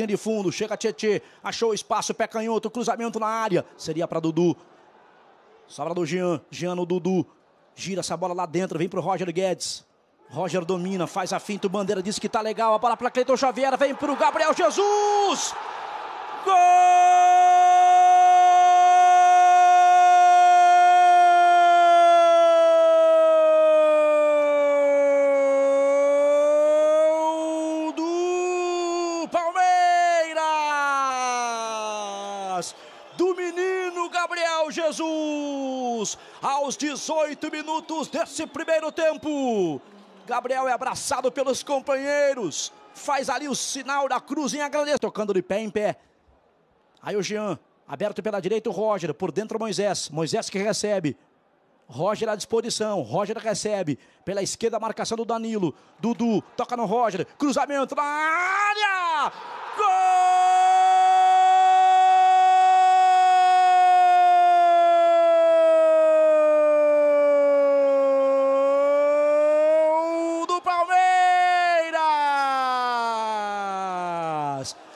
Linha de fundo, chega Tietê, achou espaço, pé canhoto, cruzamento na área. Seria para Dudu. Sobra do Jean, Jean no Dudu. Gira essa bola lá dentro, vem pro Roger Guedes. Roger domina, faz a finta, o Bandeira disse que tá legal. A bola para Cleiton Xavier, vem pro Gabriel Jesus! do menino Gabriel Jesus. Aos 18 minutos desse primeiro tempo, Gabriel é abraçado pelos companheiros, faz ali o sinal da cruz em agradecimento, tocando de pé em pé. Aí o Jean, aberto pela direita o Roger, por dentro o Moisés, Moisés que recebe. Roger à disposição, Roger recebe, pela esquerda a marcação do Danilo, Dudu, toca no Roger, cruzamento na área!